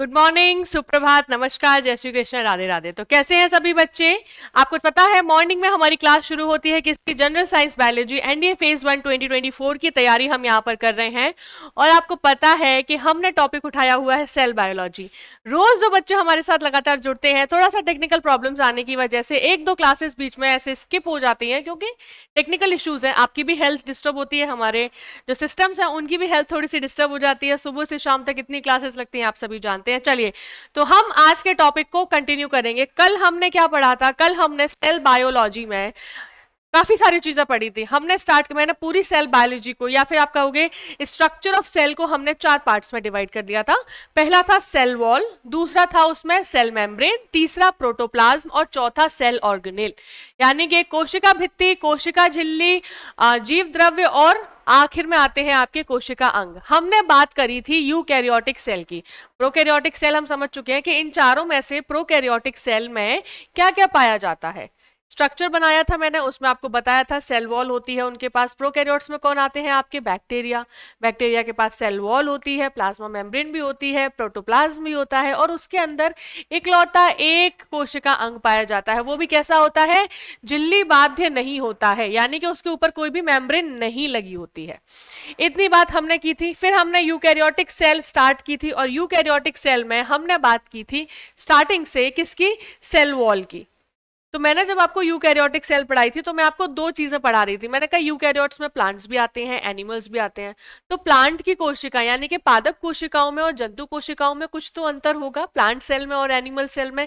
Good morning सुप्रभात नमस्कार जय श्री कृष्ण राधे राधे तो कैसे हैं सभी बच्चे आपको पता है मॉर्निंग में हमारी क्लास शुरू होती है किसकी general science biology NDA phase one 2024 की तैयारी हम यहाँ पर कर रहे हैं और आपको पता है कि हमने टॉपिक उठाया हुआ है सेल बायोलॉजी रोज जो बच्चे हमारे साथ लगातार जुड़ते हैं थोड़ा सा टेक्निकल प्रॉब्लम्स आने की वजह से एक दो क्लासेस बीच में ऐसे स्किप हो जाती हैं क्योंकि टेक्निकल इश्यूज हैं आपकी भी हेल्थ डिस्टर्ब होती है हमारे जो सिस्टम्स हैं उनकी भी हेल्थ थोड़ी सी डिस्टर्ब हो जाती है सुबह से शाम तक इतनी क्लासेस लगती हैं आप सभी जानते करते हैं चलिए तो हम आज के टॉपिक को कंटिन्यू करेंगे कल हमने क्या पढ़ा था कल हमने सेल बायोलॉजी में काफ़ी सारी चीज़ें पढ़ी थी हमने स्टार्ट मैंने पूरी सेल बायोलॉजी को या फिर आप कहोगे स्ट्रक्चर ऑफ सेल को हमने चार पार्ट्स में डिवाइड कर दिया था पहला था सेल वॉल दूसरा था उसमें सेल मेम्ब्रेन तीसरा प्रोटोप्लाज्म और चौथा सेल ऑर्गेनेल यानी कि कोशिका भित्ति कोशिका झिल्ली जीव द्रव्य और आखिर में आते हैं आपके कोशिका अंग हमने बात करी थी यूकैरियोटिक सेल की प्रोकैरियोटिक सेल हम समझ चुके हैं कि इन चारों में से प्रोकैरियोटिक सेल में क्या क्या पाया जाता है स्ट्रक्चर बनाया था मैंने उसमें आपको बताया था सेल वॉल होती है उनके पास प्रोकैरियोट्स में कौन आते हैं आपके बैक्टीरिया बैक्टीरिया के पास सेल वॉल होती है प्लाज्मा मेम्ब्रेन भी होती है प्रोटोप्लाज्म भी होता है और उसके अंदर इकलौता एक कोशिका अंग पाया जाता है वो भी कैसा होता है झिल्ली बाध्य नहीं होता है यानी कि उसके ऊपर कोई भी मेम्ब्रेन नहीं लगी होती है इतनी बात हमने की थी फिर हमने यूकैरियोटिक सेल स्टार्ट की थी और यूकैरियोटिक सेल में हमने बात की थी स्टार्टिंग से किसकी सेल वॉल की तो मैंने जब आपको यूकैरियोटिक सेल पढ़ाई थी तो मैं आपको दो चीज़ें पढ़ा रही थी मैंने कहा यूकैरियोट्स में प्लांट्स भी आते हैं एनिमल्स भी आते हैं तो प्लांट की कोशिका यानी कि पादप कोशिकाओं में और जंतु कोशिकाओं में कुछ तो अंतर होगा प्लांट सेल में और एनिमल सेल में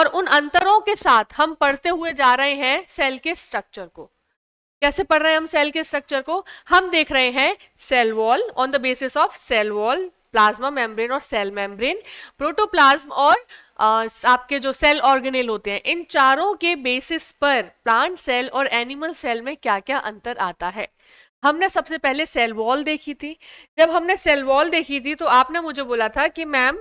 और उन अंतरों के साथ हम पढ़ते हुए जा रहे हैं सेल के स्ट्रक्चर को कैसे पढ़ रहे हैं हम सेल के स्ट्रक्चर को हम देख रहे हैं cell wall on the basis of cell wall plasma membrane और सेल मेम्ब्रेन प्रोटोप्लाज्म और आपके जो सेल ऑर्गेनेल होते हैं इन चारों के बेसिस पर प्लांट सेल और एनिमल सेल में क्या क्या अंतर आता है हमने सबसे पहले सेल वॉल देखी थी जब हमने सेल वॉल देखी थी तो आपने मुझे बोला था कि मैम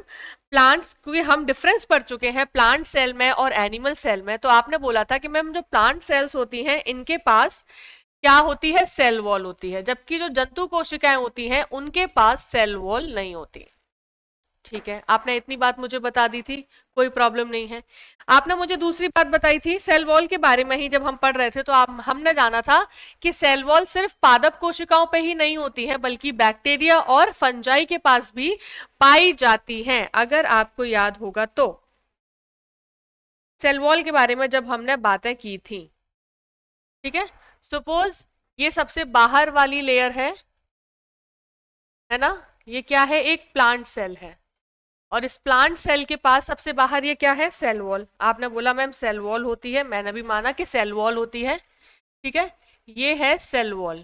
प्लांट्स क्योंकि हम डिफरेंस पढ़ चुके हैं प्लांट सेल में और एनिमल सेल में तो आपने बोला था कि मैम जो प्लांट सेल्स होती हैं इनके पास क्या होती है सेल वॉल होती है जबकि जो जंतु कोशिकाएं होती हैं उनके पास सेल वॉल नहीं होती ठीक है आपने इतनी बात मुझे बता दी थी कोई प्रॉब्लम नहीं है आपने मुझे दूसरी बात बताई थी सेल वॉल के बारे में ही जब हम पढ़ रहे थे तो आप हमने जाना था कि सेल वॉल सिर्फ पादप कोशिकाओं पे ही नहीं होती है बल्कि बैक्टीरिया और फंजाई के पास भी पाई जाती है अगर आपको याद होगा तो सेल वॉल के बारे में जब हमने बातें की थी ठीक है सपोज ये सबसे बाहर वाली लेयर है है ना ये क्या है एक प्लांट सेल है और इस प्लांट सेल के पास सबसे बाहर ये क्या है सेल वॉल आपने बोला मैम सेल वॉल होती है मैंने भी माना कि सेल वॉल होती है ठीक है ये है सेल वॉल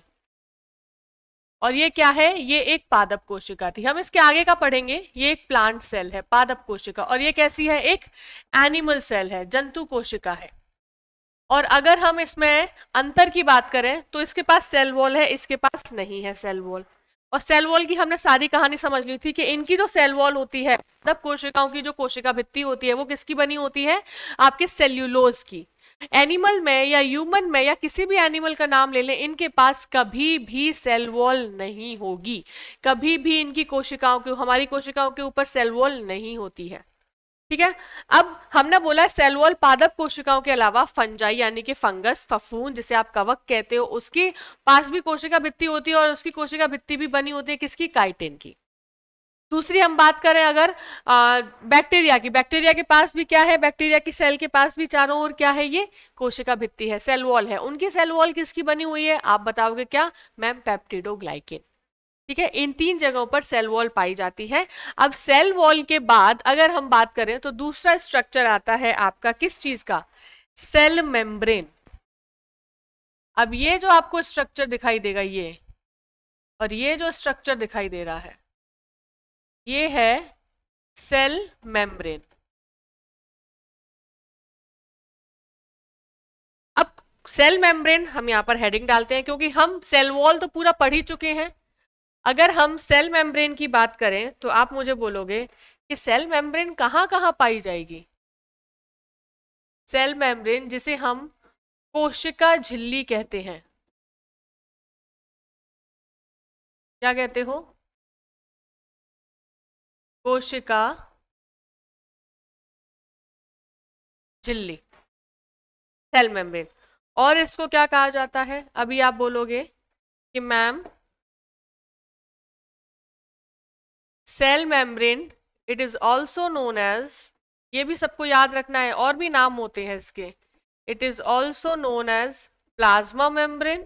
और ये क्या है ये एक पादप कोशिका थी हम इसके आगे का पढ़ेंगे ये एक प्लांट सेल है पादप कोशिका और ये कैसी है एक एनिमल सेल है जंतु कोशिका है और अगर हम इसमें अंतर की बात करें तो इसके पास सेल वॉल है इसके पास नहीं है सेल वॉल और सेल वॉल की हमने सारी कहानी समझ ली थी कि इनकी जो सेल वॉल होती है मतलब कोशिकाओं की जो कोशिका भित्ती होती है वो किसकी बनी होती है आपके सेल्यूलोज की एनिमल में या ह्यूमन में या किसी भी एनिमल का नाम ले लें इनके पास कभी भी सेल वॉल नहीं होगी कभी भी इनकी कोशिकाओं की हमारी कोशिकाओं के ऊपर सेल वॉल नहीं होती है ठीक है अब हमने बोला सेल वॉल पादप कोशिकाओं के अलावा फंजाई यानी कि फंगस फफून जिसे आप कवक कहते हो उसके पास भी कोशिका भित्ति होती है और उसकी कोशिका भित्ति भी बनी होती है किसकी काइटिन की दूसरी हम बात करें अगर आ, बैक्टीरिया की बैक्टीरिया के पास भी क्या है बैक्टीरिया की सेल के पास भी चारों ओर क्या है ये कोशिका भित्ति है सेल वॉल है उनकी सेल वॉल किसकी बनी हुई है आप बताओगे क्या मैम पेप्टिडोग्लाइकिन ठीक है इन तीन जगहों पर सेल वॉल पाई जाती है अब सेल वॉल के बाद अगर हम बात करें तो दूसरा स्ट्रक्चर आता है आपका किस चीज का सेल मेम्ब्रेन अब ये जो आपको स्ट्रक्चर दिखाई देगा ये और ये जो स्ट्रक्चर दिखाई दे रहा है ये है सेल मेम्ब्रेन अब सेल मेम्ब्रेन हम यहाँ पर हेडिंग डालते हैं क्योंकि हम सेल वॉल तो पूरा पढ़ ही चुके हैं अगर हम सेल मेम्ब्रेन की बात करें तो आप मुझे बोलोगे कि सेल मेम्ब्रेन कहाँ कहाँ पाई जाएगी सेल मेम्ब्रेन जिसे हम कोशिका झिल्ली कहते हैं क्या कहते हो कोशिका झिल्ली सेल मेम्ब्रेन और इसको क्या कहा जाता है अभी आप बोलोगे कि ma'am cell membrane it is also known as ये भी सबको याद रखना है और भी नाम होते हैं इसके it is also known as plasma membrane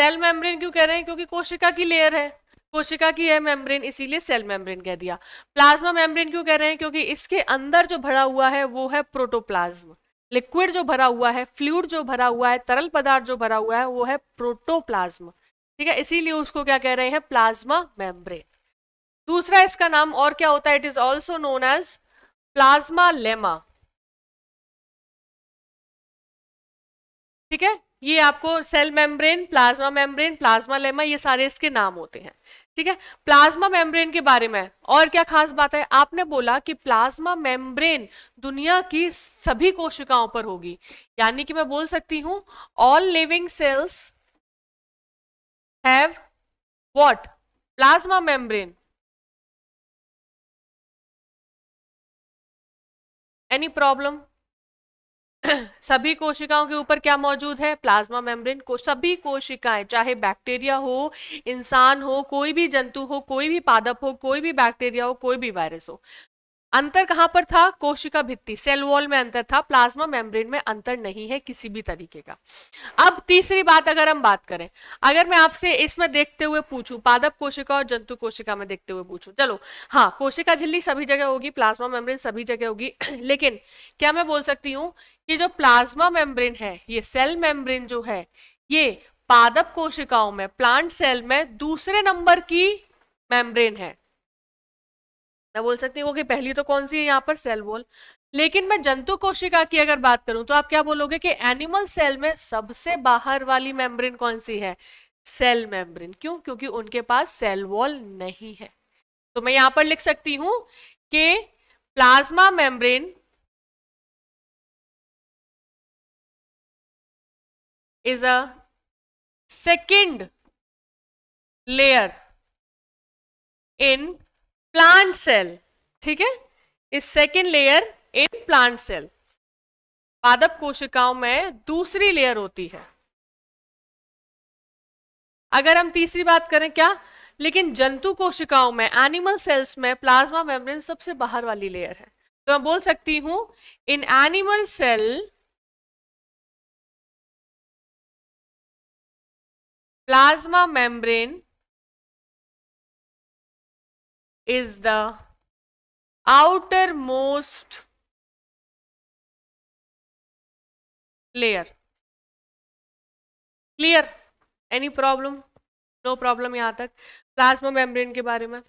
cell membrane क्यों कह रहे हैं क्योंकि कोशिका की लेयर है कोशिका की है मेम्ब्रेन इसीलिए सेल मेम्ब्रेन कह दिया प्लाज्मा मेम्ब्रेन क्यों कह रहे हैं क्योंकि इसके अंदर जो भरा हुआ है वो है प्रोटोप्लाज्म लिक्विड जो भरा हुआ है फ्लूड जो भरा हुआ है तरल पदार्थ जो भरा हुआ है वो है प्रोटोप्लाज्म ठीक है इसीलिए उसको क्या कह रहे हैं प्लाज्मा मेम्ब्रेन दूसरा इसका नाम और क्या होता है it is also known as plasmalemma ठीक है ये आपको cell membrane plasma membrane plasmalemma ये सारे इसके नाम होते हैं ठीक है प्लाज्मा मेम्ब्रेन के बारे में और क्या खास बात है आपने बोला कि प्लाज्मा मेम्ब्रेन दुनिया की सभी कोशिकाओं पर होगी यानी कि मैं बोल सकती हूँ all living cells have what plasma membrane any problem सभी कोशिकाओं के ऊपर क्या मौजूद है प्लाज्मा मेम्ब्रेन को सभी कोशिकाएं चाहे बैक्टीरिया हो इंसान हो कोई भी जंतु हो कोई भी पादप हो कोई भी बैक्टीरिया हो कोई भी वायरस हो अंतर कहां पर था कोशिका भित्ति सेल वॉल में अंतर था प्लाज्मा मेम्ब्रेन में अंतर नहीं है किसी भी तरीके का अब तीसरी बात अगर हम बात करें अगर मैं आपसे इसमें देखते हुए पूछूं पादप कोशिका और जंतु कोशिका में देखते हुए पूछूं चलो हाँ कोशिका झिल्ली सभी जगह होगी प्लाज्मा मेम्ब्रेन सभी जगह होगी लेकिन क्या मैं बोल सकती हूँ कि जो प्लाज्मा मेम्ब्रेन है ये सेल मेम्ब्रेन जो है ये पादप कोशिकाओं में प्लांट सेल में दूसरे नंबर की मेम्ब्रेन है मैं बोल सकती हूँ कि पहली तो कौन सी है यहाँ पर सेल वॉल लेकिन मैं जंतु कोशिका की अगर बात करूं तो आप क्या बोलोगे कि एनिमल सेल में सबसे बाहर वाली मेम्ब्रेन कौन सी है सेल मेम्ब्रेन क्यों क्योंकि उनके पास सेल वॉल नहीं है तो मैं यहां पर लिख सकती हूं कि plasma membrane is a second layer in plant cell ठीक है इस second layer in plant cell पादप कोशिकाओं में दूसरी लेयर होती है अगर हम तीसरी बात करें क्या लेकिन जंतु कोशिकाओं में एनिमल सेल्स में प्लाज्मा मेम्ब्रेन सबसे बाहर वाली लेयर है तो मैं बोल सकती हूं in animal cell plasma membrane is the outermost layer clear any problem no problem यहाँ तक प्लाज्मा membrane के बारे में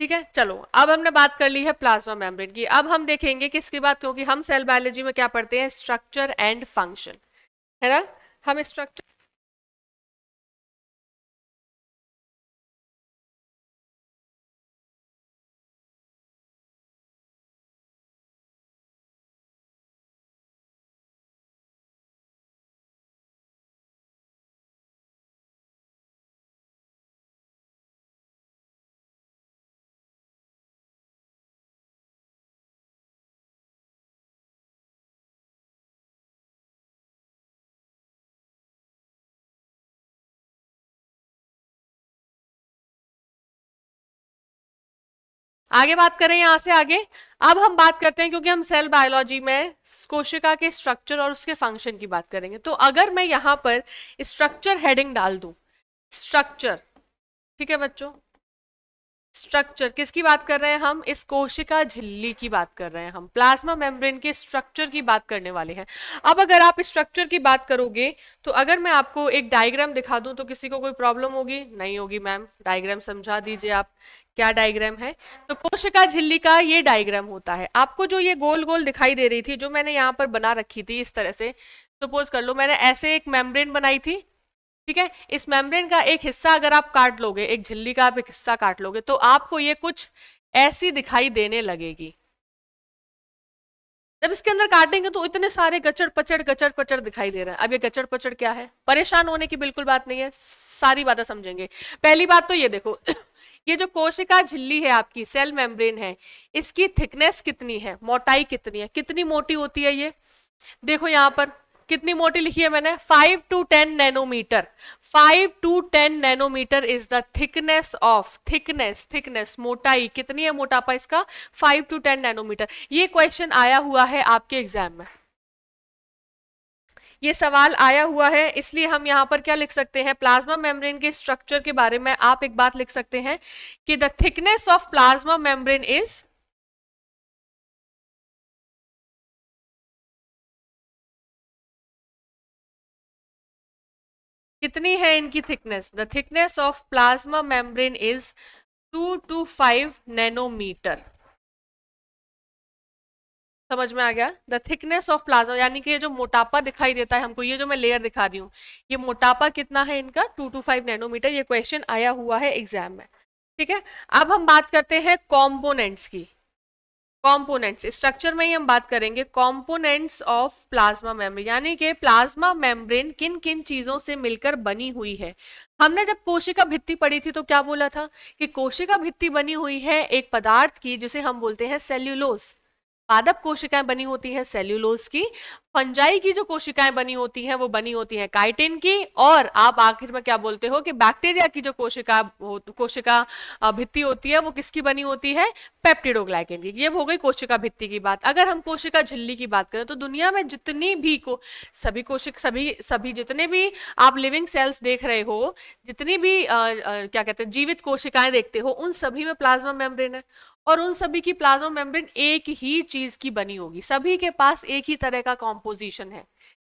ठीक है चलो अब हमने बात कर ली है प्लाज्मा मेम्ब्रेन की अब हम देखेंगे किसकी बात क्योंकि हम सेल बायोलॉजी में क्या पढ़ते हैं स्ट्रक्चर एंड फंक्शन है ना हम स्ट्रक्चर आगे बात करें यहाँ से आगे अब हम बात करते हैं क्योंकि हम सेल बायोलॉजी में कोशिका के स्ट्रक्चर और उसके फंक्शन की बात करेंगे तो अगर मैं यहाँ पर स्ट्रक्चर हेडिंग डाल दू स्ट्रक्चर ठीक है बच्चों स्ट्रक्चर किसकी बात कर रहे हैं हम इस कोशिका झिल्ली की बात कर रहे हैं हम प्लाज्मा मेम्ब्रेन के स्ट्रक्चर की बात करने वाले हैं अब अगर आप स्ट्रक्चर की बात करोगे तो अगर मैं आपको एक डायग्राम दिखा दूं तो किसी को कोई प्रॉब्लम होगी नहीं होगी मैम डायग्राम समझा दीजिए आप क्या डायग्राम है तो कोशिका झिल्ली का ये डायग्राम होता है आपको जो ये गोल गोल दिखाई दे रही थी जो मैंने यहाँ पर बना रखी थी इस तरह से सपोज कर लो मैंने ऐसे एक मेम्ब्रेन बनाई थी ठीक है इस मेम्ब्रेन का एक हिस्सा अगर आप काट लोगे एक झिल्ली का आप एक हिस्सा काट लोगे तो आपको ये कुछ ऐसी दिखाई देने लगेगी जब इसके अंदर काटेंगे तो इतने सारे गचड़ पचड़ गचड़ पचड़ दिखाई दे रहा है अब ये गचड़ पचड़ क्या है परेशान होने की बिल्कुल बात नहीं है सारी बातें समझेंगे पहली बात तो ये देखो ये जो कोशिका झिल्ली है आपकी सेल मेम्ब्रेन है इसकी थिकनेस कितनी है मोटाई कितनी है कितनी मोटी होती है ये देखो यहाँ पर कितनी मोटी लिखी है मैंने 5 to 10 nanometre 5 to 10 nanometre is the thickness of thickness thickness मोटाई कितनी है मोटापा इसका 5 टू 10 नैनोमीटर ये क्वेश्चन आया हुआ है आपके एग्जाम में ये सवाल आया हुआ है इसलिए हम यहाँ पर क्या लिख सकते हैं प्लाज्मा मेम्ब्रेन के स्ट्रक्चर के बारे में आप एक बात लिख सकते हैं कि the thickness of plasma membrane is कितनी है इनकी thickness the thickness of plasma membrane is two to five nanometre समझ में आ गया द थिकनेस ऑफ प्लाज्मा यानी कि ये जो मोटापा दिखाई देता है हमको ये जो मैं लेयर दिखा रही हूँ ये मोटापा कितना है इनका टू टू फाइव नैनोमीटर ये क्वेश्चन आया हुआ है एग्जाम में ठीक है अब हम बात करते हैं कॉम्पोनेंट्स की कॉम्पोनेंट्स स्ट्रक्चर में ही हम बात करेंगे कॉम्पोनेंट्स ऑफ प्लाज्मा मेम्ब्रेन यानी कि प्लाज्मा मेम्ब्रेन किन किन चीजों से मिलकर बनी हुई है हमने जब कोशिका भित्ति पढ़ी थी तो क्या बोला था कि कोशिका भित्ति बनी हुई है एक पदार्थ की जिसे हम बोलते हैं सेल्यूलोज पादप कोशिकाएं बनी होती है सेल्यूलोज की फंजाई की जो कोशिकाएं बनी होती हैं वो बनी होती हैं काइटिन की और आप आखिर में क्या बोलते हो कि बैक्टीरिया की जो कोशिका कोशिका भित्ति होती है वो किसकी बनी होती है पेप्टिडोग्लाइकिन की ये हो गई कोशिका भित्ति की बात अगर हम कोशिका झिल्ली की बात करें तो दुनिया में जितनी भी को सभी कोशिक सभी सभी जितने भी आप लिविंग सेल्स देख रहे हो जितनी भी आ, आ, क्या कहते हैं जीवित कोशिकाएं देखते हो उन सभी में प्लाज्मा मेम्ब्रेन है और उन सभी की प्लाज्मा मेम्ब्रेन एक ही चीज की बनी होगी सभी के पास एक ही तरह का कॉम्पोजिशन है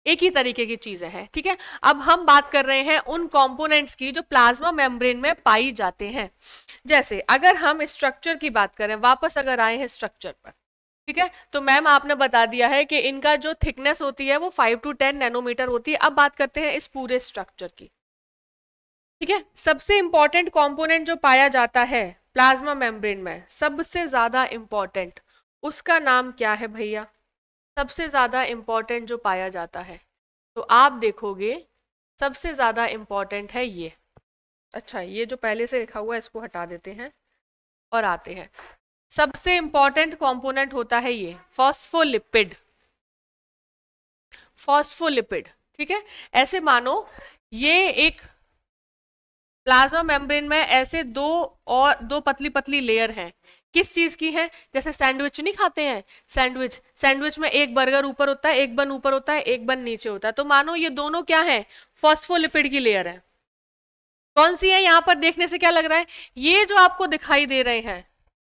एक ही तरीके की चीजें हैं ठीक है अब हम बात कर रहे हैं उन कंपोनेंट्स की जो प्लाज्मा मेम्ब्रेन में पाई जाते हैं जैसे अगर हम स्ट्रक्चर की बात करें वापस अगर आए हैं स्ट्रक्चर पर ठीक है तो मैम आपने बता दिया है कि इनका जो थिकनेस होती है वो फाइव टू टेन नैनोमीटर होती है अब बात करते हैं इस पूरे स्ट्रक्चर की ठीक है सबसे इंपॉर्टेंट कॉम्पोनेंट जो पाया जाता है प्लाज्मा मेम्ब्रेन में सबसे ज़्यादा इम्पॉर्टेंट उसका नाम क्या है भैया सबसे ज़्यादा इम्पॉर्टेंट जो पाया जाता है तो आप देखोगे सबसे ज़्यादा इम्पॉर्टेंट है ये अच्छा ये जो पहले से लिखा हुआ है इसको हटा देते हैं और आते हैं सबसे इम्पॉर्टेंट कंपोनेंट होता है ये फॉस्फोलिपिड फॉस्फोलिपिड ठीक है ऐसे मानो ये एक प्लाज्मा मेम्ब्रेन में ऐसे दो और दो पतली पतली लेयर हैं किस चीज की है जैसे सैंडविच नहीं खाते हैं सैंडविच सैंडविच में एक बर्गर ऊपर होता है एक बन ऊपर होता है एक बन नीचे होता है तो मानो ये दोनों क्या है फॉस्फोलिपिड की लेयर है कौन सी है यहाँ पर देखने से क्या लग रहा है ये जो आपको दिखाई दे रहे हैं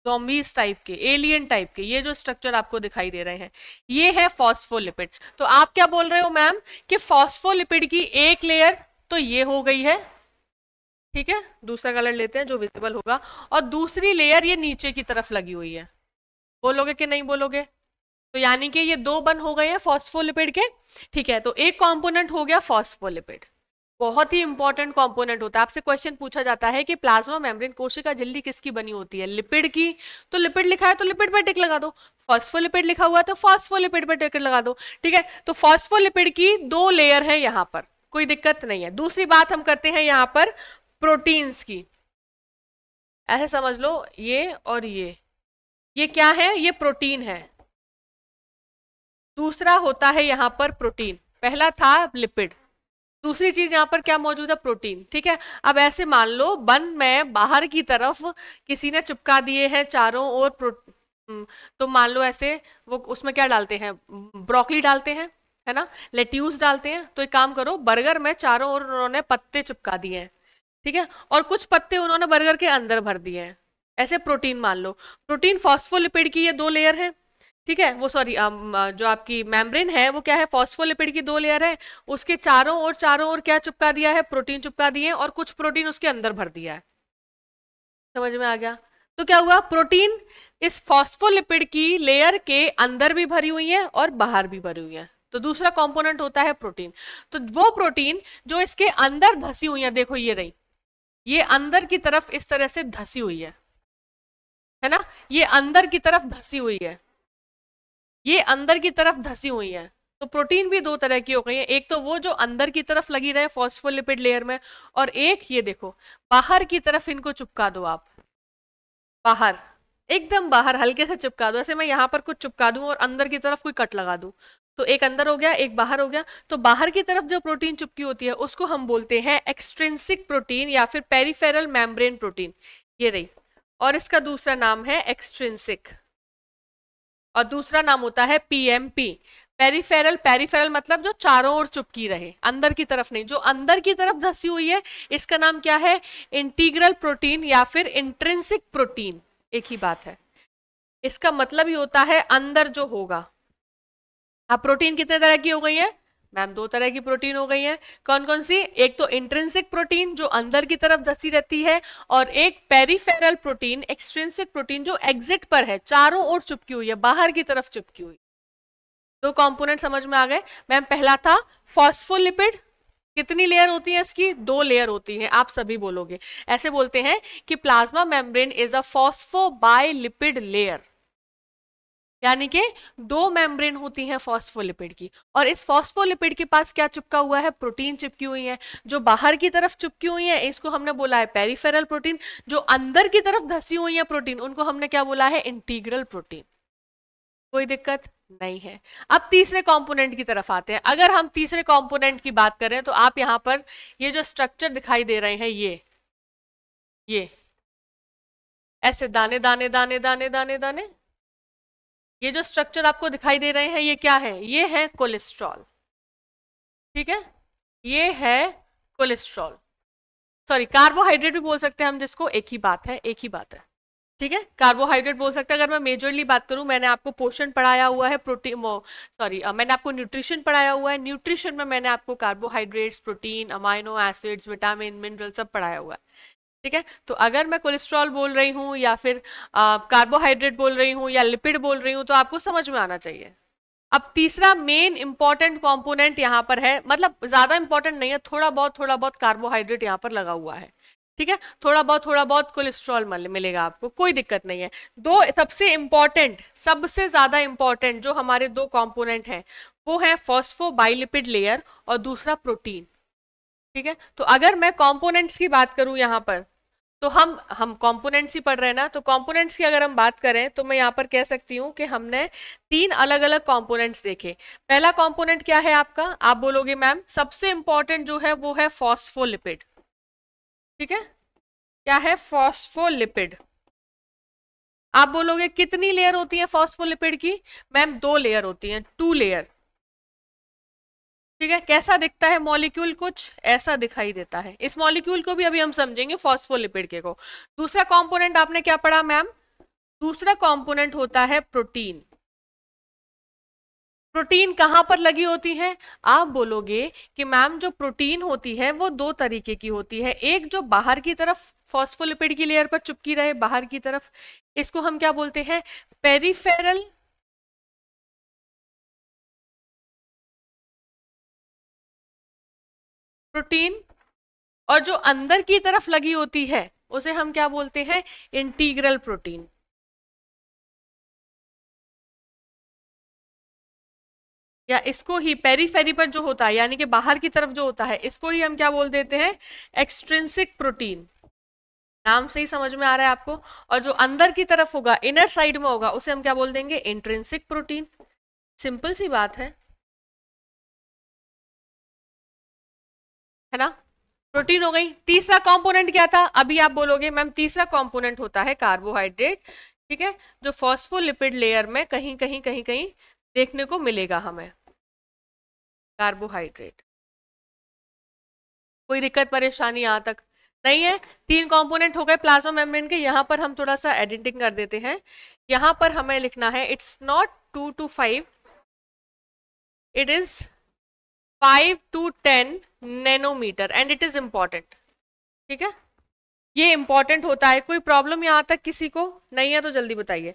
जोम्बीज टाइप के एलियन टाइप के ये जो स्ट्रक्चर आपको दिखाई दे रहे हैं ये है फॉस्फोलिपिड तो आप क्या बोल रहे हो मैम कि फॉस्फोलिपिड की एक लेयर तो ये हो गई है ठीक है दूसरा कलर लेते हैं जो विजिबल होगा और दूसरी लेयर ये नीचे की तरफ लगी हुई है बोलोगे कि नहीं बोलोगे तो यानी कि ये दो बन हो गए हैं फॉस्फोलिपिड के ठीक है तो एक कंपोनेंट हो गया फॉस्फोलिपिड बहुत ही इंपॉर्टेंट कंपोनेंट होता है आपसे क्वेश्चन पूछा जाता है कि प्लाज्मा मेम्ब्रेन कोशिका झिल्ली किसकी बनी होती है लिपिड की तो लिपिड लिखा है तो लिपिड पर टिक लगा दो फॉस्फोलिपिड लिखा हुआ है तो फॉस्फोलिपिड पर टिक लगा दो ठीक है तो फॉस्फोलिपिड की दो लेयर है यहाँ पर कोई दिक्कत नहीं है दूसरी बात हम करते हैं यहाँ पर प्रोटीन्स की ऐसे समझ लो ये और ये ये क्या है ये प्रोटीन है दूसरा होता है यहाँ पर प्रोटीन पहला था लिपिड दूसरी चीज यहाँ पर क्या मौजूद है प्रोटीन ठीक है अब ऐसे मान लो बन में बाहर की तरफ किसी ने चिपका दिए हैं चारों ओर हम्म, तो मान लो ऐसे वो उसमें क्या डालते हैं ब्रोकली डालते हैं है ना लेट्यूस डालते हैं तो एक काम करो बर्गर में चारों ओर उन्होंने पत्ते चिपका दिए हैं ठीक है और कुछ पत्ते उन्होंने बर्गर के अंदर भर दिए हैं ऐसे प्रोटीन मान लो प्रोटीन फॉस्फोलिपिड की ये दो लेयर है ठीक है वो सॉरी जो आपकी मैमब्रेन है वो क्या है फॉस्फोलिपिड की दो लेयर है उसके चारों और चारों ओर क्या चुपका दिया है प्रोटीन चुपका दिए और कुछ प्रोटीन उसके अंदर भर दिया है समझ में आ गया तो क्या हुआ प्रोटीन इस फॉस्फोलिपिड की लेयर के अंदर भी भरी हुई है और बाहर भी भरी हुई है तो दूसरा कंपोनेंट होता है प्रोटीन तो वो प्रोटीन जो इसके अंदर धसी हुई है देखो ये रही ये अंदर की तरफ इस तरह से धसी हुई है है ना ये अंदर की तरफ धसी हुई है ये अंदर की तरफ धसी हुई है तो प्रोटीन भी दो तरह की हो गई है एक तो वो जो अंदर की तरफ लगी रहे फॉस्फोलिपिड लेयर में और एक ये देखो बाहर की तरफ इनको चुपका दो आप बाहर एकदम बाहर हल्के से चिपका दो ऐसे मैं यहाँ पर कुछ चिपका दूं और अंदर की तरफ कोई कट लगा दूं तो एक अंदर हो गया एक बाहर हो गया तो बाहर की तरफ जो प्रोटीन चुपकी होती है उसको हम बोलते हैं एक्सट्रेंसिक प्रोटीन या फिर पेरीफेरल मैम्ब्रेन प्रोटीन ये रही और इसका दूसरा नाम है एक्सट्रेंसिक और दूसरा नाम होता है पीएमपी पेरीफेरल पेरीफेरल मतलब जो चारों ओर चुपकी रहे अंदर की तरफ नहीं जो अंदर की तरफ धसी हुई है इसका नाम क्या है इंटीग्रल प्रोटीन या फिर इंट्रेंसिक प्रोटीन एक ही बात है इसका मतलब ही होता है अंदर जो होगा अब प्रोटीन कितने तरह की हो गई है मैम दो तरह की प्रोटीन हो गई है कौन कौन सी एक तो इंट्रेंसिक प्रोटीन जो अंदर की तरफ धसी रहती है और एक पेरीफेरल प्रोटीन एक्सट्रेंसिक प्रोटीन जो एग्जिट पर है चारों ओर चुपकी हुई है बाहर की तरफ चिपकी हुई दो कंपोनेंट समझ में आ गए मैम पहला था फॉस्फोलिपिड कितनी लेयर होती है इसकी दो लेयर होती है आप सभी बोलोगे ऐसे बोलते हैं कि plasma membrane is a phospho bi lipid layer यानी कि दो मेम्ब्रेन होती हैं फॉस्फोलिपिड की और इस फॉस्फोलिपिड के पास क्या चिपका हुआ है प्रोटीन चिपकी हुई है जो बाहर की तरफ चिपकी हुई है इसको हमने बोला है पेरीफेरल प्रोटीन जो अंदर की तरफ धसी हुई है प्रोटीन उनको हमने क्या बोला है इंटीग्रल प्रोटीन कोई दिक्कत नहीं है अब तीसरे कंपोनेंट की तरफ आते हैं अगर हम तीसरे कंपोनेंट की बात करें तो आप यहाँ पर ये जो स्ट्रक्चर दिखाई दे रहे हैं ये ये ऐसे दाने दाने दाने दाने दाने दाने ये जो स्ट्रक्चर आपको दिखाई दे रहे हैं ये क्या है ये है कोलेस्ट्रॉल ठीक है ये है कोलेस्ट्रॉल सॉरी कार्बोहाइड्रेट भी बोल सकते हैं हम जिसको एक ही बात है एक ही बात है ठीक है कार्बोहाइड्रेट बोल सकते हैं अगर मैं मेजरली बात करूं मैंने आपको पोषण पढ़ाया हुआ है प्रोटीन सॉरी मैंने आपको न्यूट्रिशन पढ़ाया हुआ है न्यूट्रिशन में मैंने आपको carbohydrates protein amino acids vitamin mineral सब पढ़ाया हुआ है ठीक है तो अगर मैं कोलेस्ट्रॉल बोल रही हूँ या फिर कार्बोहाइड्रेट बोल रही हूँ या लिपिड बोल रही हूँ तो आपको समझ में आना चाहिए अब तीसरा मेन इंपॉर्टेंट कॉम्पोनेंट यहाँ पर है मतलब ज़्यादा इंपॉर्टेंट नहीं है थोड़ा बहुत थोड़ा बहुत कार्बोहाइड्रेट यहाँ पर लगा हुआ है ठीक है थोड़ा बहुत थोड़ा बहुत कोलेस्ट्रॉल मिलेगा आपको कोई दिक्कत नहीं है दो सबसे इम्पॉर्टेंट सबसे ज़्यादा इम्पॉर्टेंट जो हमारे दो कॉम्पोनेंट हैं वो है फॉस्फोबाइलिपिड लेयर और दूसरा प्रोटीन ठीक है तो अगर मैं कॉम्पोनेंट्स की बात करूँ यहाँ पर तो हम हम कॉम्पोनेंट्स ही पढ़ रहे हैं ना तो कॉम्पोनेंट्स की अगर हम बात करें तो मैं यहाँ पर कह सकती हूँ कि हमने तीन अलग अलग कॉम्पोनेंट्स देखे पहला कॉम्पोनेंट क्या है आपका आप बोलोगे मैम सबसे इंपॉर्टेंट जो है वो है फॉस्फोलिपिड ठीक है क्या है फॉस्फोलिपिड आप बोलोगे कितनी लेयर होती है फॉस्फोलिपिड की मैम दो लेयर होती है टू लेयर ठीक है कैसा दिखता है मॉलिक्यूल कुछ ऐसा दिखाई देता है इस मॉलिक्यूल को भी अभी हम समझेंगे फॉस्फोलिपिड के को दूसरा कंपोनेंट आपने क्या पढ़ा मैम दूसरा कंपोनेंट होता है प्रोटीन प्रोटीन कहाँ पर लगी होती है आप बोलोगे कि मैम जो प्रोटीन होती है वो दो तरीके की होती है एक जो बाहर की तरफ फॉस्फोलिपिड की लेयर पर चुपकी रहे बाहर की तरफ इसको हम क्या बोलते हैं पेरीफेरल प्रोटीन और जो अंदर की तरफ लगी होती है उसे हम क्या बोलते हैं इंटीग्रल प्रोटीन या इसको ही पेरीफेरी पर जो होता है यानी कि बाहर की तरफ जो होता है इसको ही हम क्या बोल देते हैं एक्सट्रिंसिक प्रोटीन नाम से ही समझ में आ रहा है आपको और जो अंदर की तरफ होगा इनर साइड में होगा उसे हम क्या बोल देंगे इंट्रेंसिक प्रोटीन सिंपल सी बात है है ना प्रोटीन हो गई तीसरा कंपोनेंट क्या था अभी आप बोलोगे मैम तीसरा कंपोनेंट होता है कार्बोहाइड्रेट ठीक है जो फॉस्फोलिपिड लेयर में कहीं कहीं कहीं कहीं देखने को मिलेगा हमें कार्बोहाइड्रेट कोई दिक्कत परेशानी यहाँ तक नहीं है तीन कंपोनेंट हो गए प्लाज्मा मेम्ब्रेन के यहाँ पर हम थोड़ा सा एडिटिंग कर देते हैं यहाँ पर हमें लिखना है it's not two to five it is five two ten nanometre and it is important ठीक है ये इंपॉर्टेंट होता है कोई प्रॉब्लम यहाँ तक किसी को नहीं है तो जल्दी बताइए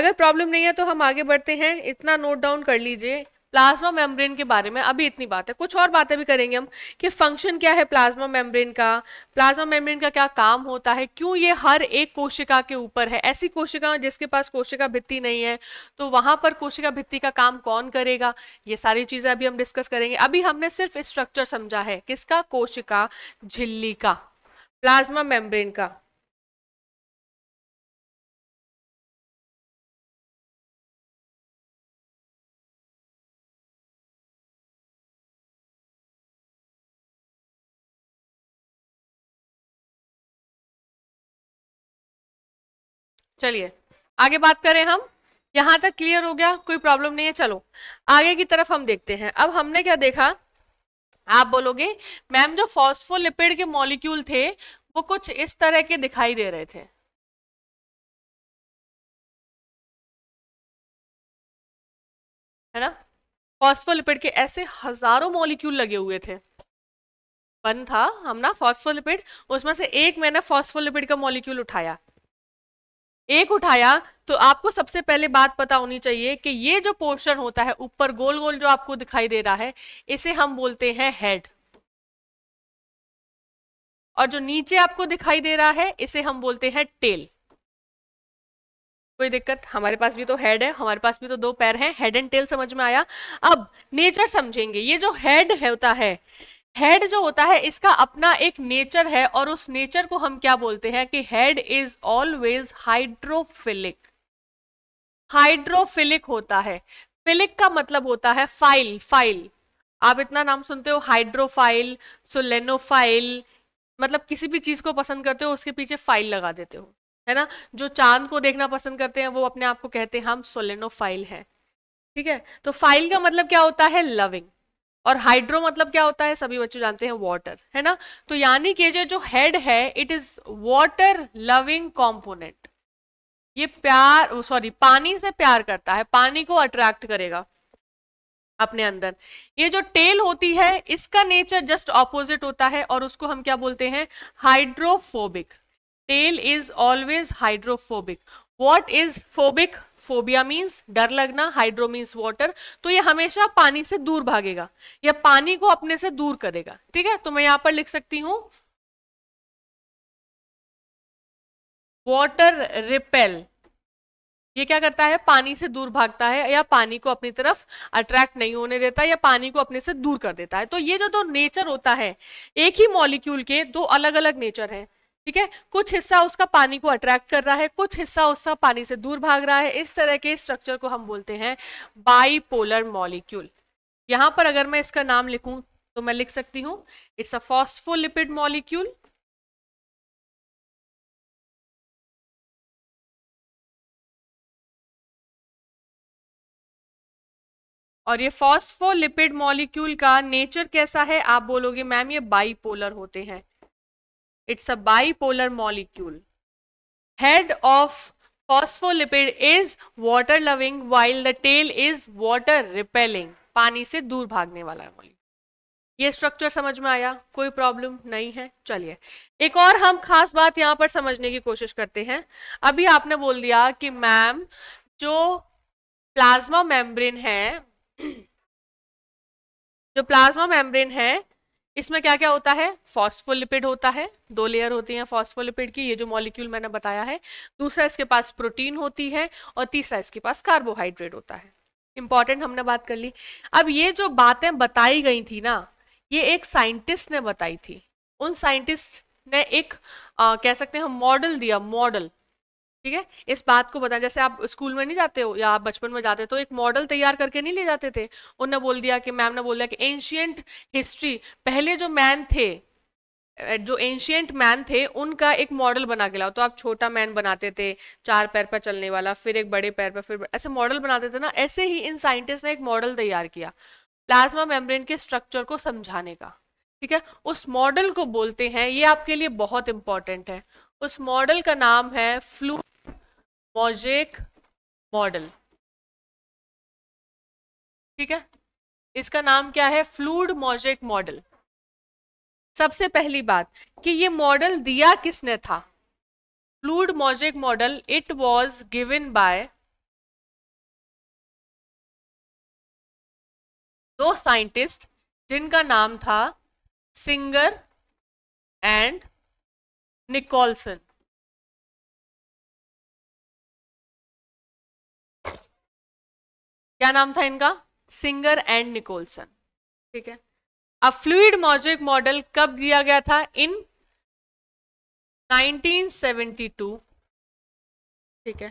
अगर प्रॉब्लम नहीं है तो हम आगे बढ़ते हैं इतना नोट डाउन कर लीजिए प्लाज्मा मेम्ब्रेन के बारे में अभी इतनी बात है कुछ और बातें भी करेंगे हम कि फंक्शन क्या है प्लाज्मा मेम्ब्रेन का प्लाज्मा मेम्ब्रेन का क्या काम होता है क्यों ये हर एक कोशिका के ऊपर है ऐसी कोशिका जिसके पास कोशिका भित्ति नहीं है तो वहां पर कोशिका भित्ति का काम कौन करेगा ये सारी चीजें अभी हम डिस्कस करेंगे अभी हमने सिर्फ स्ट्रक्चर समझा है किसका कोशिका झिल्ली का प्लाज्मा मेम्ब्रेन का चलिए आगे बात करें हम यहाँ तक क्लियर हो गया कोई प्रॉब्लम नहीं है चलो आगे की तरफ हम देखते हैं अब हमने क्या देखा आप बोलोगे मैम जो फॉस्फोलिपिड के मॉलिक्यूल थे वो कुछ इस तरह के दिखाई दे रहे थे है ना फॉस्फोलिपिड के ऐसे हजारों मॉलिक्यूल लगे हुए थे वन था हम ना फॉस्फोलिपिड उसमें से एक मैंने फॉस्फोलिपिड का मॉलिक्यूल उठाया एक उठाया तो आपको सबसे पहले बात पता होनी चाहिए कि ये जो पोर्शन होता है ऊपर गोल गोल जो आपको दिखाई दे रहा है इसे हम बोलते हैं हेड और जो नीचे आपको दिखाई दे रहा है इसे हम बोलते हैं टेल कोई दिक्कत हमारे पास भी तो हेड है हमारे पास भी तो दो पैर हैं हेड एंड टेल समझ में आया अब नेचर समझेंगे ये जो हेड होता है हेड जो होता है इसका अपना एक नेचर है और उस नेचर को हम क्या बोलते हैं कि head is always hydrophilic hydrophilic होता है फिलिक का मतलब होता है फाइल फाइल आप इतना नाम सुनते हो हाइड्रोफाइल सोलेनोफाइल मतलब किसी भी चीज को पसंद करते हो उसके पीछे फाइल लगा देते हो है ना जो चांद को देखना पसंद करते हैं वो अपने आप को कहते हैं हम सोलेनोफाइल है ठीक है तो फाइल का मतलब क्या होता है लविंग और हाइड्रो मतलब क्या होता है सभी बच्चे जानते हैं वाटर है ना तो यानी कि जो हेड है it is water loving component ये प्यार सॉरी पानी से प्यार करता है पानी को अट्रैक्ट करेगा अपने अंदर ये जो टेल होती है इसका नेचर जस्ट ऑपोजिट होता है और उसको हम क्या बोलते हैं hydrophobic tail is always hydrophobic what is phobic phobia means डर लगना हाइड्रो मीन्स वॉटर तो ये हमेशा पानी से दूर भागेगा या पानी को अपने से दूर करेगा ठीक है तो मैं यहां पर लिख सकती हूँ वॉटर रिपेल ये क्या करता है पानी से दूर भागता है या पानी को अपनी तरफ अट्रैक्ट नहीं होने देता या पानी को अपने से दूर कर देता है तो ये जो दो नेचर होता है एक ही मॉलिक्यूल के दो अलग अलग नेचर हैं ठीक है कुछ हिस्सा उसका पानी को अट्रैक्ट कर रहा है कुछ हिस्सा उसका पानी से दूर भाग रहा है इस तरह के स्ट्रक्चर को हम बोलते हैं बाईपोलर मॉलिक्यूल यहां पर अगर मैं इसका नाम लिखूं तो मैं लिख सकती हूँ इट्स अ फॉस्फोलिपिड मॉलिक्यूल और ये फॉस्फोलिपिड मॉलिक्यूल का नेचर कैसा है आप बोलोगे मैम ये बाईपोलर होते हैं It's a bipolar molecule. Head of phospholipid is water loving while the tail is water repelling. पानी से दूर भागने वाला मॉलिक्यूल ये स्ट्रक्चर समझ में आया कोई प्रॉब्लम नहीं है चलिए एक और हम खास बात यहाँ पर समझने की कोशिश करते हैं अभी आपने बोल दिया कि मैम जो प्लाज्मा मेम्ब्रेन है जो प्लाज्मा मेम्ब्रेन है इसमें क्या क्या होता है फॉस्फोलिपिड होता है दो लेयर होती हैं फॉस्फोलिपिड की ये जो मॉलिक्यूल मैंने बताया है दूसरा इसके पास प्रोटीन होती है और तीसरा इसके पास कार्बोहाइड्रेट होता है इंपॉर्टेंट हमने बात कर ली अब ये जो बातें बताई गई थी ना ये एक साइंटिस्ट ने बताई थी उन साइंटिस्ट ने एक आ, कह सकते हैं मॉडल दिया मॉडल ठीक है इस बात को बताएं जैसे आप स्कूल में नहीं जाते हो या आप बचपन में जाते तो एक मॉडल तैयार करके नहीं ले जाते थे उनने बोल दिया कि मैम ने बोल दिया कि एंशियंट हिस्ट्री पहले जो मैन थे जो एंशियंट मैन थे उनका एक मॉडल बना के लाओ तो आप छोटा मैन बनाते थे चार पैर पर चलने वाला फिर एक बड़े पैर पर फिर ऐसे मॉडल बनाते थे ना ऐसे ही इन साइंटिस्ट ने एक मॉडल तैयार किया प्लाज्मा मेम्ब्रेन के स्ट्रक्चर को समझाने का ठीक है उस मॉडल को बोलते हैं ये आपके लिए बहुत इंपॉर्टेंट है उस मॉडल का नाम है फ्लू मोजेक मॉडल ठीक है इसका नाम क्या है फ्लूड मोजेक मॉडल सबसे पहली बात कि ये मॉडल दिया किसने था fluid mosaic model it was given by दो साइंटिस्ट जिनका नाम था सिंगर एंड निकोलसन क्या नाम था इनका सिंगर एंड निकोलसन ठीक है अब फ्लूड मॉजिक मॉडल कब दिया गया था इन 1972 ठीक है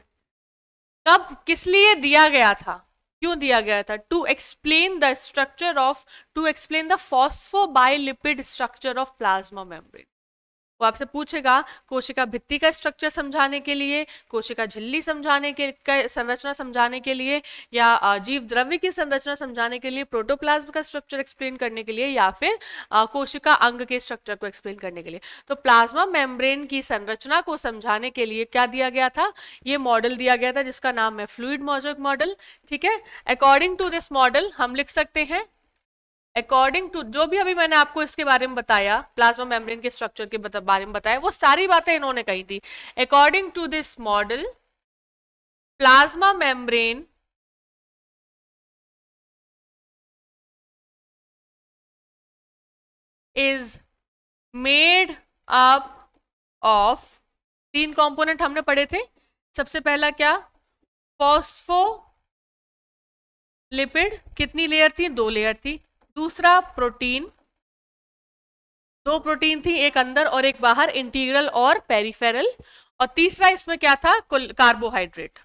कब किस लिए दिया गया था क्यों दिया गया था to explain the structure of to explain the phospho lipid structure of plasma membrane वो आपसे पूछेगा कोशिका भित्ति का स्ट्रक्चर समझाने के लिए कोशिका झिल्ली समझाने के संरचना समझाने के लिए या जीव द्रव्य की संरचना समझाने के लिए प्रोटोप्लाज्म का स्ट्रक्चर एक्सप्लेन करने के लिए या फिर कोशिका अंग के स्ट्रक्चर को एक्सप्लेन करने के लिए तो प्लाज्मा मेम्ब्रेन की संरचना को समझाने के लिए क्या दिया गया था ये मॉडल दिया गया था जिसका नाम है फ्लूड मॉजक मॉडल ठीक है अकॉर्डिंग टू दिस मॉडल हम लिख सकते हैं अकॉर्डिंग टू जो भी अभी मैंने आपको इसके बारे में बताया प्लाज्मा मेम्ब्रेन के स्ट्रक्चर के बारे में बताया वो सारी बातें इन्होंने कही थी according to this model plasma membrane is made up of तीन कंपोनेंट हमने पढ़े थे सबसे पहला क्या फॉस्फो लिपिड कितनी लेयर थी दो लेयर थी दूसरा प्रोटीन दो प्रोटीन थी एक अंदर और एक बाहर इंटीग्रल और पेरिफेरल और तीसरा इसमें क्या था कार्बोहाइड्रेट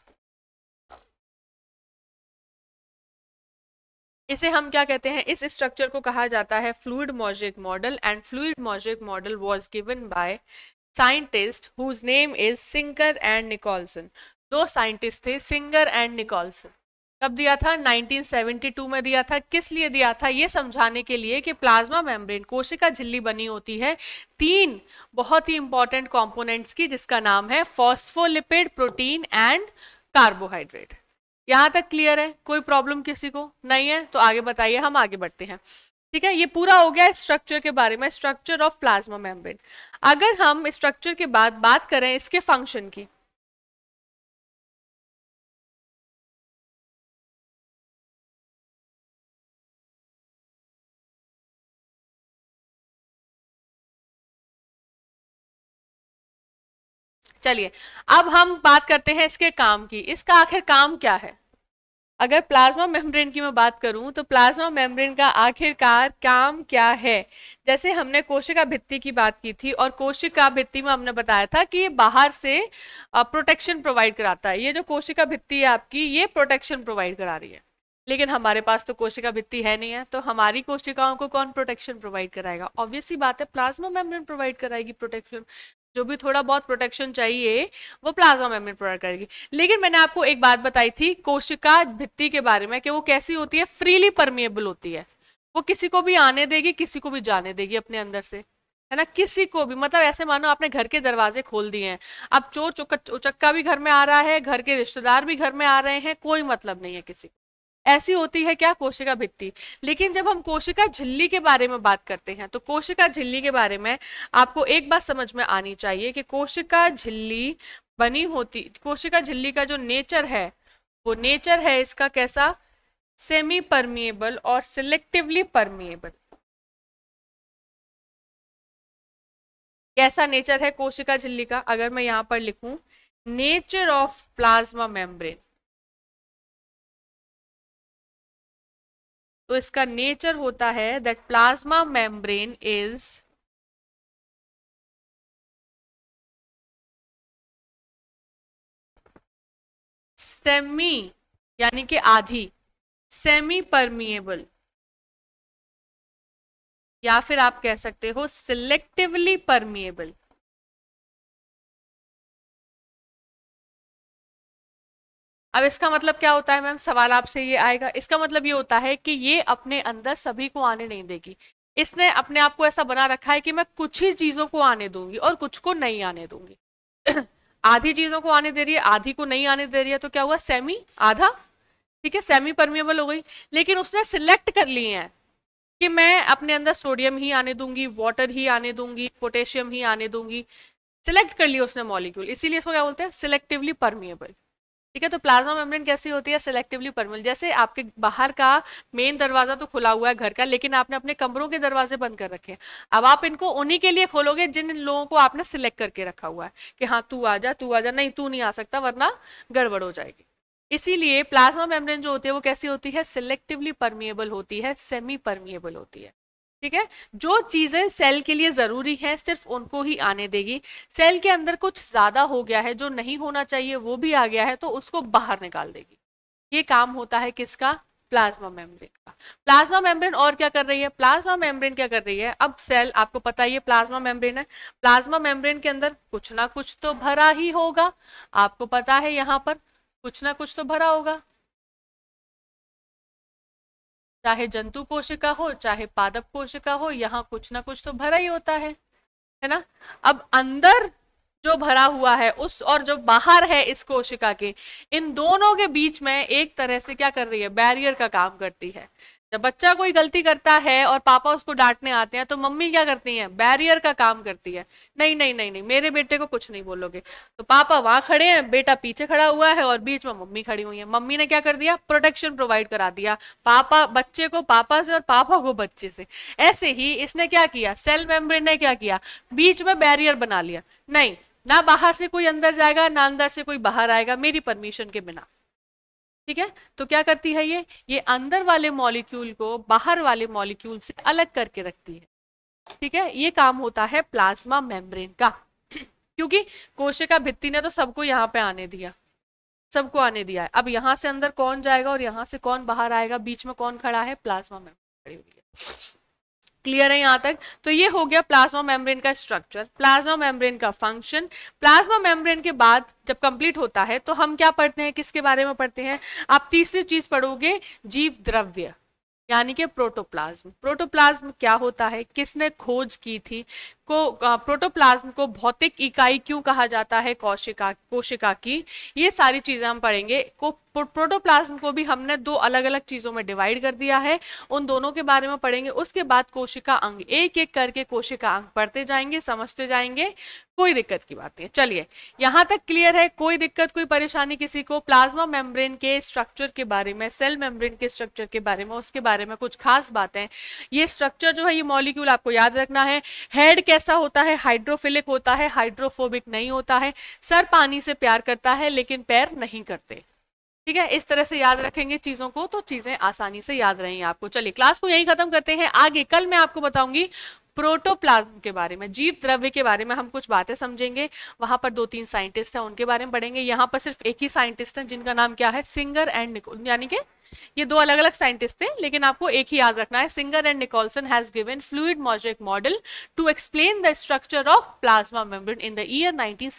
इसे हम क्या कहते हैं इस स्ट्रक्चर को कहा जाता है fluid mosaic model and fluid mosaic model was given by scientist whose name is Singer and Nicolson दो साइंटिस्ट थे सिंगर एंड निकोलसन कब दिया था 1972 में दिया था किस लिए दिया था ये समझाने के लिए कि प्लाज्मा मेम्ब्रेन कोशिका झिल्ली बनी होती है तीन बहुत ही इंपॉर्टेंट कंपोनेंट्स की जिसका नाम है फॉस्फोलिपिड प्रोटीन एंड कार्बोहाइड्रेट यहाँ तक क्लियर है कोई प्रॉब्लम किसी को नहीं है तो आगे बताइए हम आगे बढ़ते हैं ठीक है ये पूरा हो गया स्ट्रक्चर के बारे में स्ट्रक्चर ऑफ प्लाज्मा मेम्ब्रेन अगर हम स्ट्रक्चर के बाद बात करें इसके फंक्शन की चलिए अब हम बात करते हैं इसके काम की इसका आखिर काम क्या है अगर प्लाज्मा मेम्ब्रेन की मैं बात करूं तो प्लाज्मा मेम्ब्रेन का आखिरकार काम क्या है जैसे हमने कोशिका भित्ति की बात की थी और कोशिका भित्ति में हमने बताया था कि ये बाहर से प्रोटेक्शन प्रोवाइड कराता है ये जो कोशिका भित्ति है आपकी ये प्रोटेक्शन प्रोवाइड करा रही है लेकिन हमारे पास तो कोशिका भित्ति है नहीं है तो हमारी कोशिकाओं को कौन प्रोटेक्शन प्रोवाइड कराएगा ऑब्वियसली बात है प्लाज्मा मेम्ब्रेन प्रोवाइड कराएगी प्रोटेक्शन जो भी थोड़ा बहुत प्रोटेक्शन चाहिए वो प्लाज्मा मेम्ब्रेन प्रोवाइड करेगी लेकिन मैंने आपको एक बात बताई थी कोशिका भित्ति के बारे में कि वो कैसी होती है फ्रीली परमिएबल होती है वो किसी को भी आने देगी किसी को भी जाने देगी अपने अंदर से है ना किसी को भी मतलब ऐसे मानो आपने घर के दरवाजे खोल दिए हैं अब चोर चुक, चुक, चक्का भी घर में आ रहा है घर के रिश्तेदार भी घर में आ रहे हैं कोई मतलब नहीं है किसी को ऐसी होती है क्या कोशिका भित्ति लेकिन जब हम कोशिका झिल्ली के बारे में बात करते हैं तो कोशिका झिल्ली के बारे में आपको एक बात समझ में आनी चाहिए कि कोशिका झिल्ली बनी होती कोशिका झिल्ली का जो नेचर है वो नेचर है इसका कैसा सेमी परमिएबल और सिलेक्टिवली परमिएबल कैसा नेचर है कोशिका झिल्ली का अगर मैं यहाँ पर लिखूं नेचर ऑफ प्लाज्मा मेम्ब्रेन तो इसका नेचर होता है that plasma membrane is semi यानी कि आधी सेमी परमिएबल या फिर आप कह सकते हो सिलेक्टिवली परमिएबल अब इसका मतलब क्या होता है मैम सवाल आपसे ये आएगा इसका मतलब ये होता है कि ये अपने अंदर सभी को आने नहीं देगी इसने अपने आप को ऐसा बना रखा है कि मैं कुछ ही चीज़ों को आने दूंगी और कुछ को नहीं आने दूंगी आधी चीज़ों को आने दे रही है आधी को नहीं आने दे रही है तो क्या हुआ सेमी आधा ठीक है सेमी परमिएबल हो गई लेकिन उसने सिलेक्ट कर लिए हैं कि मैं अपने अंदर सोडियम ही आने दूंगी वाटर ही आने दूंगी पोटेशियम ही आने दूंगी सिलेक्ट कर लिया उसने मॉलिक्यूल इसीलिए इसको क्या बोलते हैं सिलेक्टिवली परमिएबल ठीक है तो प्लाज्मा मेम्ब्रेन कैसी होती है सिलेक्टिवली परमिल जैसे आपके बाहर का मेन दरवाजा तो खुला हुआ है घर का लेकिन आपने अपने कमरों के दरवाजे बंद कर रखे हैं अब आप इनको उन्हीं के लिए खोलोगे जिन लोगों को आपने सिलेक्ट करके रखा हुआ है कि हाँ तू आ जा तू आ जा नहीं तू नहीं आ सकता वरना गड़बड़ हो जाएगी इसीलिए प्लाज्मा मेम्ब्रेन जो होती है वो कैसी होती है सिलेक्टिवली परमिएबल होती है सेमी परमिएबल होती है ठीक है जो चीज़ें सेल के लिए ज़रूरी है सिर्फ उनको ही आने देगी सेल के अंदर कुछ ज़्यादा हो गया है जो नहीं होना चाहिए वो भी आ गया है तो उसको बाहर निकाल देगी ये काम होता है किसका प्लाज्मा मेम्ब्रेन का प्लाज्मा मेम्ब्रेन और क्या कर रही है प्लाज्मा मेम्ब्रेन क्या कर रही है अब सेल आपको पता ही है प्लाज्मा मेम्ब्रेन है प्लाज्मा मेम्ब्रेन के अंदर कुछ ना कुछ तो भरा ही होगा आपको पता है यहाँ पर कुछ ना कुछ तो भरा होगा चाहे जंतु कोशिका हो चाहे पादप कोशिका हो यहाँ कुछ ना कुछ तो भरा ही होता है है ना अब अंदर जो भरा हुआ है उस और जो बाहर है इस कोशिका के इन दोनों के बीच में एक तरह से क्या कर रही है बैरियर का काम करती है जब बच्चा कोई गलती करता है और पापा उसको डांटने आते हैं तो मम्मी क्या करती है बैरियर का काम करती है नहीं नहीं नहीं नहीं मेरे बेटे को कुछ नहीं बोलोगे तो पापा वहां खड़े हैं बेटा पीछे खड़ा हुआ है और बीच में मम्मी खड़ी हुई है मम्मी ने क्या कर दिया प्रोटेक्शन प्रोवाइड करा दिया पापा बच्चे को पापा से और पापा को बच्चे से ऐसे ही इसने क्या किया सेल मेम्ब्रेन ने क्या किया बीच में बैरियर बना लिया नहीं ना बाहर से कोई अंदर जाएगा ना अंदर से कोई बाहर आएगा मेरी परमिशन के बिना ठीक है तो क्या करती है ये ये अंदर वाले मॉलिक्यूल को बाहर वाले मॉलिक्यूल से अलग करके रखती है ठीक है ये काम होता है प्लाज्मा मेम्ब्रेन का क्योंकि कोशिका भित्ति ने तो सबको यहाँ पे आने दिया सबको आने दिया है अब यहाँ से अंदर कौन जाएगा और यहाँ से कौन बाहर आएगा बीच में कौन खड़ा है प्लाज्मा मेम्ब्रेन खड़ी हुई है क्लियर है यहाँ तक तो ये हो गया प्लाज्मा मेम्ब्रेन का स्ट्रक्चर प्लाज्मा मेम्ब्रेन का फंक्शन प्लाज्मा मेम्ब्रेन के बाद जब कंप्लीट होता है तो हम क्या पढ़ते हैं किसके बारे में पढ़ते हैं आप तीसरी चीज पढ़ोगे जीव द्रव्य यानी कि प्रोटोप्लाज्म प्रोटोप्लाज्म क्या होता है किसने खोज की थी को प्रोटोप्लाज्म को भौतिक इकाई क्यों कहा जाता है कोशिका कोशिका की ये सारी चीजें हम पढ़ेंगे को प्रोटोप्लाज्म को भी हमने दो अलग अलग चीज़ों में डिवाइड कर दिया है उन दोनों के बारे में पढ़ेंगे उसके बाद कोशिका अंग एक एक करके कोशिका अंग पढ़ते जाएंगे समझते जाएंगे कोई दिक्कत की बात नहीं चलिए यहाँ तक क्लियर है कोई दिक्कत कोई परेशानी किसी को प्लाज्मा मेम्ब्रेन के स्ट्रक्चर के बारे में सेल मेम्ब्रेन के स्ट्रक्चर के बारे में उसके बारे में कुछ खास बातें ये स्ट्रक्चर जो है ये मॉलिक्यूल आपको याद रखना है हेड कैसा होता है हाइड्रोफिलिक होता है हाइड्रोफोबिक नहीं होता है सर पानी से प्यार करता है लेकिन पैर नहीं करते ठीक है इस तरह से याद रखेंगे चीजों को तो चीजें आसानी से याद रहेंगी आपको चलिए क्लास को यही खत्म करते हैं आगे कल मैं आपको बताऊंगी प्रोटोप्लाज्म के बारे में जीव द्रव्य के बारे में हम कुछ बातें समझेंगे वहां पर दो तीन साइंटिस्ट हैं उनके बारे में पढ़ेंगे यहाँ पर सिर्फ एक ही साइंटिस्ट हैं जिनका नाम क्या है सिंगर एंड निकोल यानी कि ये दो अलग अलग साइंटिस्ट थे लेकिन आपको एक ही याद रखना है Singer and Nicolson has given fluid mosaic model to explain the structure of plasma membrane in the year nineteen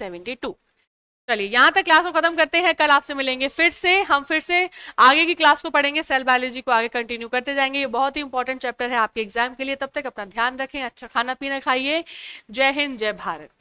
चलिए यहाँ तक क्लास को खत्म करते हैं कल आपसे मिलेंगे फिर से हम फिर से आगे की क्लास को पढ़ेंगे सेल बायोलॉजी को आगे कंटिन्यू करते जाएंगे ये बहुत ही इंपॉर्टेंट चैप्टर है आपके एग्जाम के लिए तब तक अपना ध्यान रखें अच्छा खाना पीना खाइए जय हिंद जय भारत